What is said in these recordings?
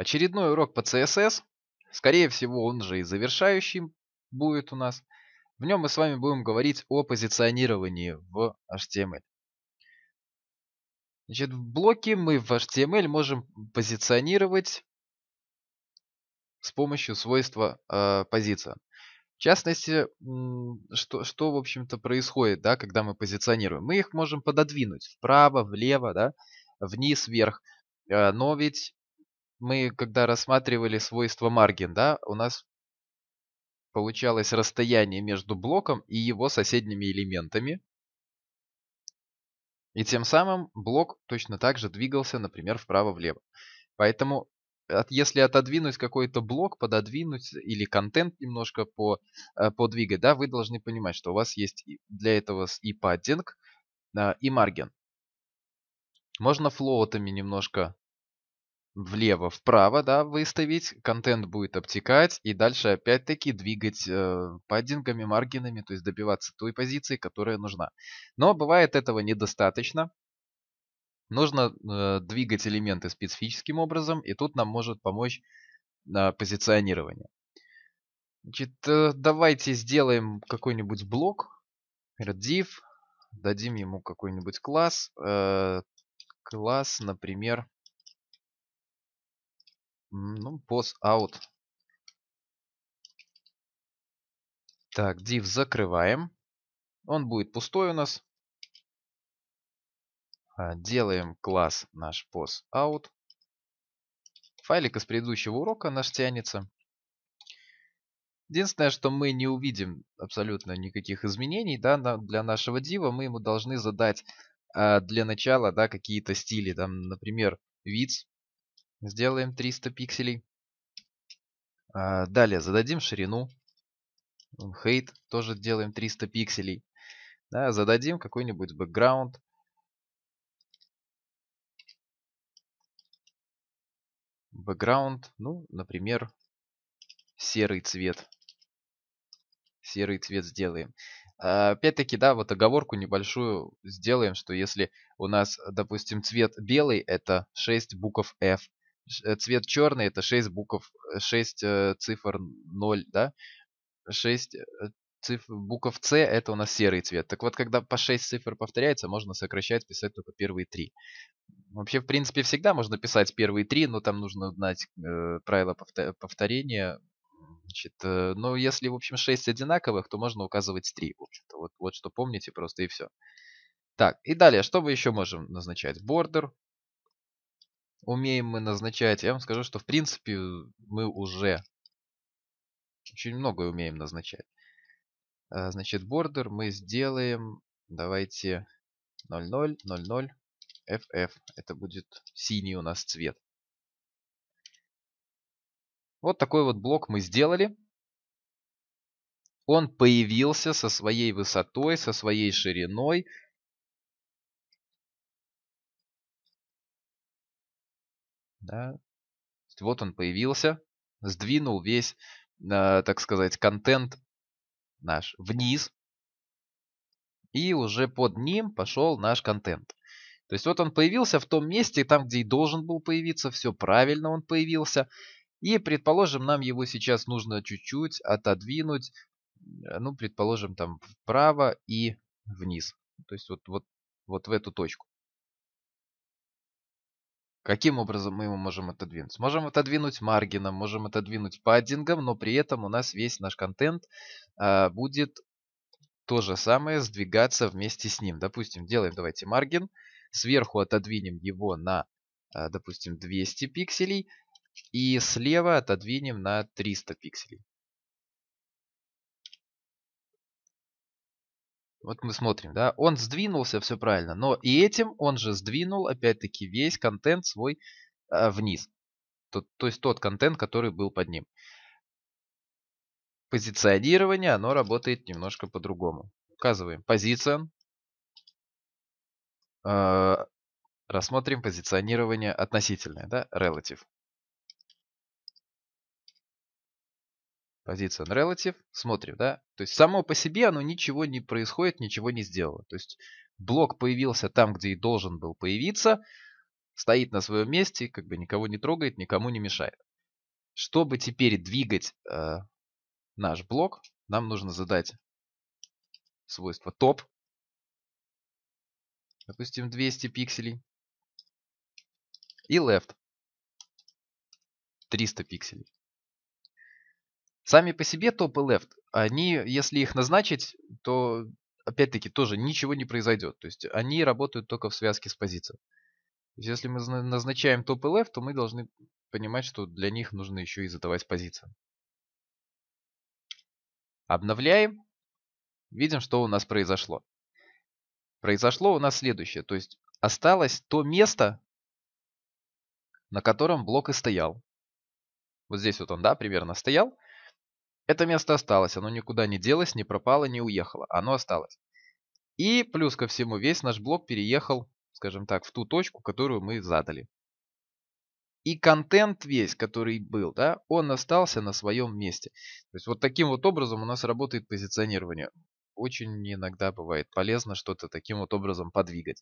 Очередной урок по CSS. Скорее всего, он же и завершающий будет у нас. В нем мы с вами будем говорить о позиционировании в HTML. Значит, в блоке мы в HTML можем позиционировать с помощью свойства э, позиция. В частности, что, что в общем-то, происходит, да, когда мы позиционируем? Мы их можем пододвинуть вправо, влево, да, вниз, вверх. Э, но ведь мы, когда рассматривали свойство маргин, да, у нас получалось расстояние между блоком и его соседними элементами. И тем самым блок точно так же двигался, например, вправо-влево. Поэтому если отодвинуть какой-то блок, пододвинуть или контент немножко по, э, подвигать, да, вы должны понимать, что у вас есть для этого и паддинг, а, и маргин. Можно флоутами немножко влево-вправо, да, выставить, контент будет обтекать, и дальше опять-таки двигать э, паддингами, маргинами, то есть добиваться той позиции, которая нужна. Но бывает этого недостаточно. Нужно э, двигать элементы специфическим образом, и тут нам может помочь э, позиционирование. Значит, э, давайте сделаем какой-нибудь блок, div, дадим ему какой-нибудь класс, э, класс, например, ну, пос out. Так, div закрываем. Он будет пустой у нас. А, делаем класс наш pos out. Файлик из предыдущего урока наш тянется. Единственное, что мы не увидим абсолютно никаких изменений да, для нашего дива, мы ему должны задать а, для начала да, какие-то стили. Там, например, вид Сделаем 300 пикселей. А, далее зададим ширину. Height тоже делаем 300 пикселей. Да, зададим какой-нибудь бэкграунд. Бэкграунд, ну, например, серый цвет. Серый цвет сделаем. А, опять-таки, да, вот оговорку небольшую сделаем, что если у нас, допустим, цвет белый, это 6 букв F, Э, цвет черный это 6 букв, 6 э, э, цифр 0, да? 6 цифр, букв С это у нас серый цвет. Так вот, когда по 6 цифр повторяется, можно сокращать, писать только первые 3. Вообще, в принципе, всегда можно писать первые 3, но там нужно знать э, правила повторения. Значит, э, но если, в общем, 6 одинаковых, то можно указывать 3. В вот, вот что помните просто и все. Так, и далее, что мы еще можем назначать? Border, умеем мы назначать. Я вам скажу, что в принципе мы уже очень многое умеем назначать. Э, значит, бордер мы сделаем, давайте 0000 FF. Это будет синий у нас цвет. Вот такой вот блок мы сделали. Он появился со своей высотой, со своей шириной, Да? Вот он появился, сдвинул весь, э, так сказать, контент наш вниз. И уже под ним пошел наш контент. То есть вот он появился в том месте, там, где и должен был появиться, все правильно он появился. И, предположим, нам его сейчас нужно чуть-чуть отодвинуть, э, ну, предположим, там вправо и вниз. То есть вот, вот, вот в эту точку. Каким образом мы его можем отодвинуть? Можем отодвинуть маргином, можем отодвинуть паддингом, но при этом у нас весь наш контент а, будет то же самое сдвигаться вместе с ним. Допустим, делаем, давайте, маргин. Сверху отодвинем его на, а, допустим, 200 пикселей. И слева отодвинем на 300 пикселей. Вот мы смотрим, да, он сдвинулся, все правильно, но и этим он же сдвинул, опять-таки, весь контент свой э, вниз. То, то есть тот контент, который был под ним. Позиционирование, оно работает немножко по-другому. Указываем позиция. Э, рассмотрим позиционирование относительное, да, relative. Позиция relative. Смотрим, да? То есть само по себе оно ничего не происходит, ничего не сделало. То есть блок появился там, где и должен был появиться. Стоит на своем месте, как бы никого не трогает, никому не мешает. Чтобы теперь двигать э, наш блок, нам нужно задать свойство топ. Допустим, 200 пикселей. И left. 300 пикселей. Сами по себе топ и left, они, если их назначить, то опять-таки тоже ничего не произойдет. То есть они работают только в связке с позицией. То есть если мы назначаем топ и left, то мы должны понимать, что для них нужно еще и задавать позицию. Обновляем. Видим, что у нас произошло. Произошло у нас следующее. То есть осталось то место, на котором блок и стоял. Вот здесь вот он, да, примерно стоял. Это место осталось, оно никуда не делось, не пропало, не уехало. Оно осталось. И плюс ко всему весь наш блок переехал, скажем так, в ту точку, которую мы задали. И контент весь, который был, да, он остался на своем месте. То есть вот таким вот образом у нас работает позиционирование. Очень иногда бывает полезно что-то таким вот образом подвигать.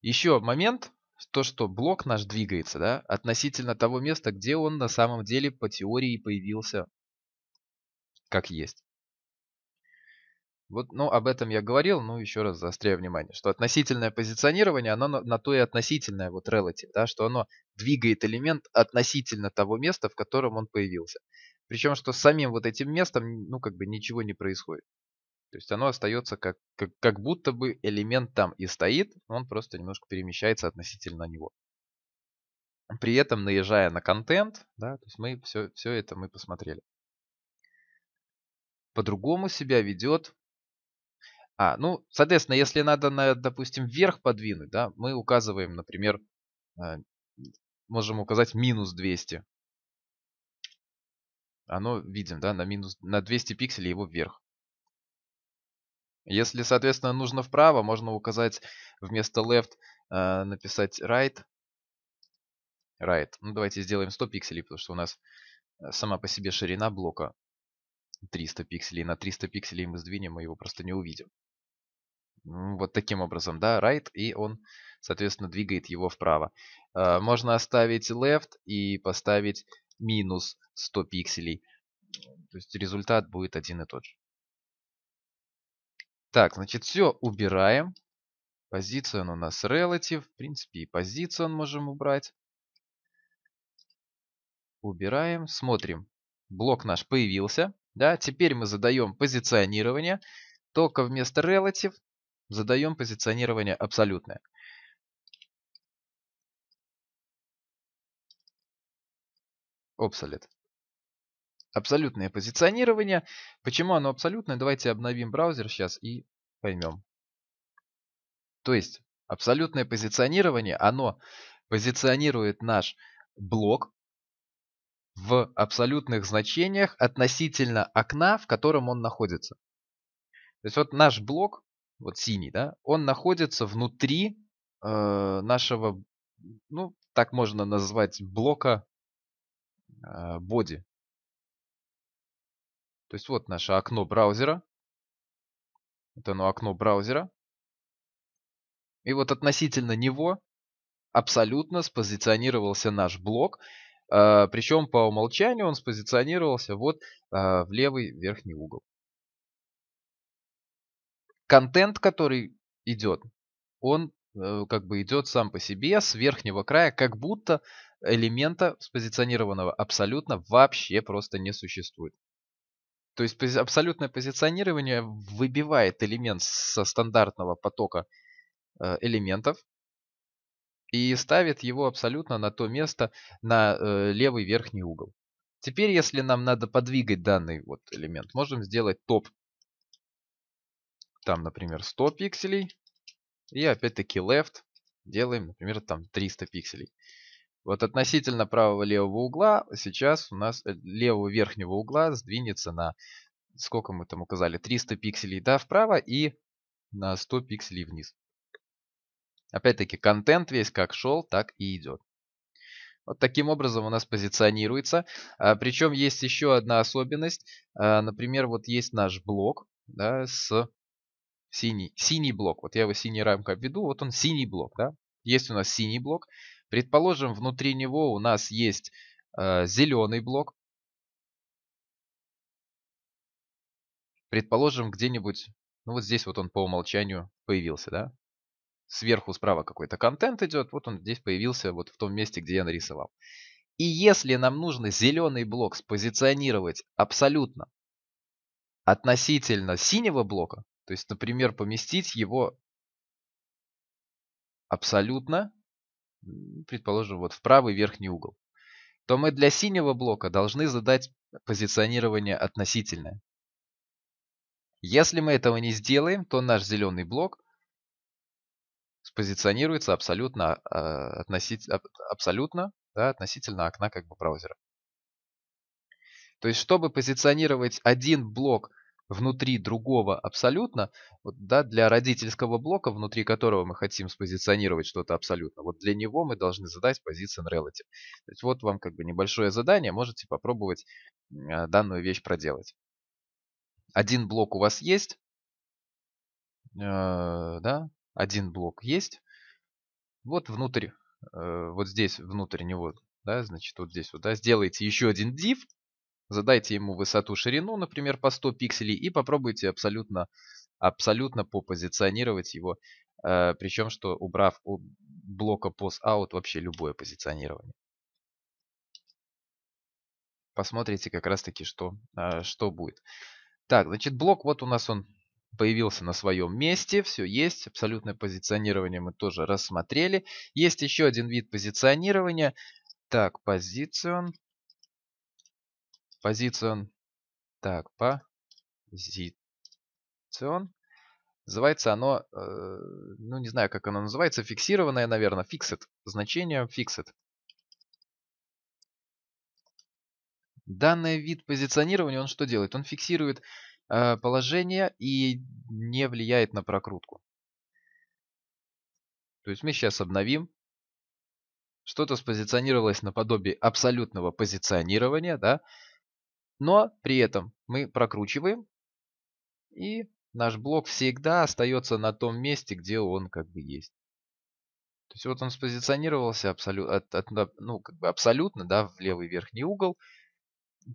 Еще момент, то, что блок наш двигается, да, относительно того места, где он на самом деле по теории появился как есть. Вот, ну, об этом я говорил, но ну, еще раз заостряю внимание, что относительное позиционирование, оно на, на то и относительное, вот relative, да, что оно двигает элемент относительно того места, в котором он появился. Причем, что с самим вот этим местом, ну, как бы ничего не происходит. То есть оно остается как, как, как будто бы элемент там и стоит, он просто немножко перемещается относительно него. При этом наезжая на контент, да, то есть мы все, все это мы посмотрели. По-другому себя ведет а, ну, соответственно, если надо, на, допустим, вверх подвинуть, да, мы указываем, например, э, можем указать минус 200. Оно видим, да, на, минус, на 200 пикселей его вверх. Если, соответственно, нужно вправо, можно указать вместо left э, написать right. Right. Ну, давайте сделаем 100 пикселей, потому что у нас э, сама по себе ширина блока 300 пикселей. На 300 пикселей мы сдвинем, мы его просто не увидим. Вот таким образом, да, right, и он, соответственно, двигает его вправо. Э, можно оставить left и поставить минус 100 пикселей. То есть результат будет один и тот же. Так, значит, все убираем. Позицию он у нас relative. В принципе, и позицию можем убрать. Убираем, смотрим. Блок наш появился. Да, теперь мы задаем позиционирование. Только вместо relative задаем позиционирование абсолютное. Obsolete. Абсолютное позиционирование. Почему оно абсолютное? Давайте обновим браузер сейчас и поймем. То есть абсолютное позиционирование, оно позиционирует наш блок в абсолютных значениях относительно окна, в котором он находится. То есть вот наш блок, вот синий, да, он находится внутри э, нашего, ну, так можно назвать, блока э, body. То есть вот наше окно браузера. Вот оно окно браузера. И вот относительно него абсолютно спозиционировался наш блок. А, Причем по умолчанию он спозиционировался вот а, в левый верхний угол. Контент, который идет, он э, как бы идет сам по себе с верхнего края, как будто элемента спозиционированного абсолютно вообще просто не существует. То есть абсолютное позиционирование выбивает элемент со стандартного потока э, элементов и ставит его абсолютно на то место, на э, левый верхний угол. Теперь, если нам надо подвигать данный вот элемент, можем сделать топ. Там, например, 100 пикселей. И опять-таки left делаем, например, там 300 пикселей. Вот относительно правого левого угла сейчас у нас э, левого верхнего угла сдвинется на, сколько мы там указали, 300 пикселей да, вправо и на 100 пикселей вниз. Опять-таки контент весь как шел, так и идет. Вот таким образом у нас позиционируется. А, причем есть еще одна особенность. А, например, вот есть наш блок да, с синий, синий блок. Вот я его синей рамкой обведу. Вот он синий блок. Да? Есть у нас синий блок. Предположим, внутри него у нас есть э, зеленый блок. Предположим, где-нибудь, ну вот здесь вот он по умолчанию появился, да? Сверху справа какой-то контент идет, вот он здесь появился, вот в том месте, где я нарисовал. И если нам нужно зеленый блок спозиционировать абсолютно относительно синего блока, то есть, например, поместить его абсолютно предположим, вот в правый верхний угол, то мы для синего блока должны задать позиционирование относительное. Если мы этого не сделаем, то наш зеленый блок спозиционируется абсолютно, э, относить, абсолютно да, относительно окна как бы браузера. То есть, чтобы позиционировать один блок внутри другого абсолютно, вот, да, для родительского блока, внутри которого мы хотим спозиционировать что-то абсолютно, вот для него мы должны задать position relative. То есть вот вам как бы небольшое задание, можете попробовать а, данную вещь проделать. Один блок у вас есть, э, да, один блок есть. Вот внутрь, э, вот здесь внутрь него, да, значит, вот здесь вот, да, сделайте еще один div, Задайте ему высоту, ширину, например, по 100 пикселей и попробуйте абсолютно, абсолютно попозиционировать его. Э, Причем, что убрав у блока Pose Out вообще любое позиционирование. Посмотрите как раз таки, что, э, что будет. Так, значит, блок вот у нас он появился на своем месте, все есть, абсолютное позиционирование мы тоже рассмотрели. Есть еще один вид позиционирования. Так, позицион, позицион Так, позицион Называется оно, э, ну не знаю, как оно называется, фиксированное, наверное, fixed. Значение fixed. Данный вид позиционирования, он что делает? Он фиксирует э, положение и не влияет на прокрутку. То есть мы сейчас обновим. Что-то спозиционировалось наподобие абсолютного позиционирования, да, но при этом мы прокручиваем, и наш блок всегда остается на том месте, где он как бы есть. То есть вот он спозиционировался абсолю... от, от, ну, как бы абсолютно да, в левый верхний угол.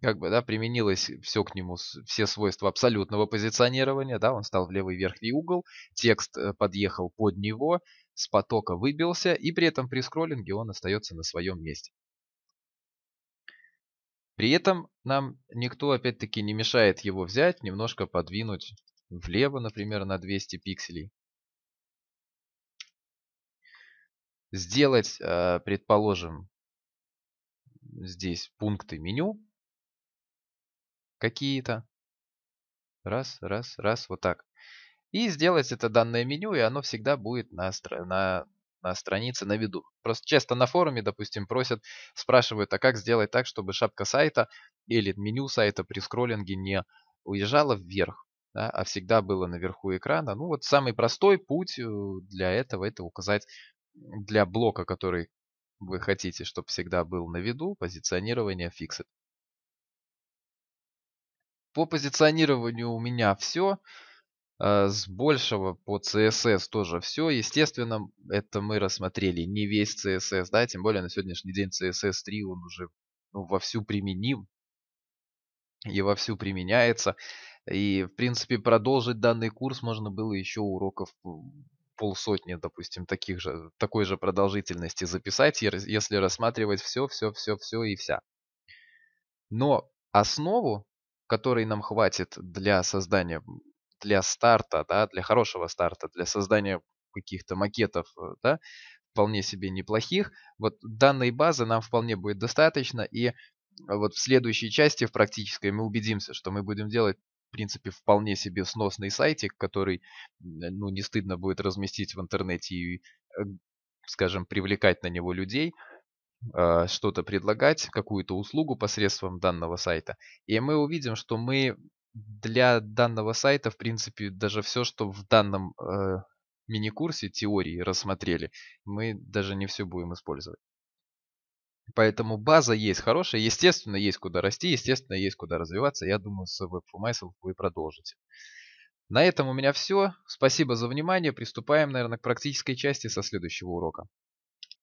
Как бы, да, применилось все к нему, все свойства абсолютного позиционирования, да, он стал в левый верхний угол, текст э, подъехал под него, с потока выбился, и при этом при скроллинге он остается на своем месте. При этом нам никто опять-таки не мешает его взять, немножко подвинуть влево, например, на 200 пикселей. Сделать, а, предположим, здесь пункты меню какие-то. Раз, раз, раз, вот так. И сделать это данное меню, и оно всегда будет на, на на странице на виду. Просто часто на форуме, допустим, просят, спрашивают, а как сделать так, чтобы шапка сайта или меню сайта при скроллинге не уезжала вверх, да, а всегда было наверху экрана. Ну вот самый простой путь э, для этого это указать для блока, который вы хотите, чтобы всегда был на виду, позиционирование фиксит. По позиционированию у меня все. А, с большего по CSS тоже все. Естественно, это мы рассмотрели не весь CSS, да, тем более на сегодняшний день CSS3 он уже ну, вовсю применим и вовсю применяется. И, в принципе, продолжить данный курс можно было еще уроков полсотни, допустим, таких же, такой же продолжительности записать, если рассматривать все, все, все, все и вся. Но основу, которой нам хватит для создания для старта, да, для хорошего старта, для создания каких-то макетов, э, да, вполне себе неплохих. Вот данной базы нам вполне будет достаточно, и вот в следующей части, в практической, мы убедимся, что мы будем делать в принципе, вполне себе сносный сайтик, который, э, ну, не стыдно будет разместить в интернете и, э, скажем, привлекать на него людей, а, что-то предлагать, какую-то услугу посредством данного сайта. И мы увидим, что мы для данного сайта, в принципе, даже все, что в данном э, мини-курсе теории рассмотрели, мы даже не все будем использовать. Поэтому база есть хорошая, естественно, есть куда расти, естественно, есть куда развиваться. Я думаю, с Web for вы продолжите. На этом у меня все. Спасибо за внимание. Приступаем, наверное, к практической части со следующего урока.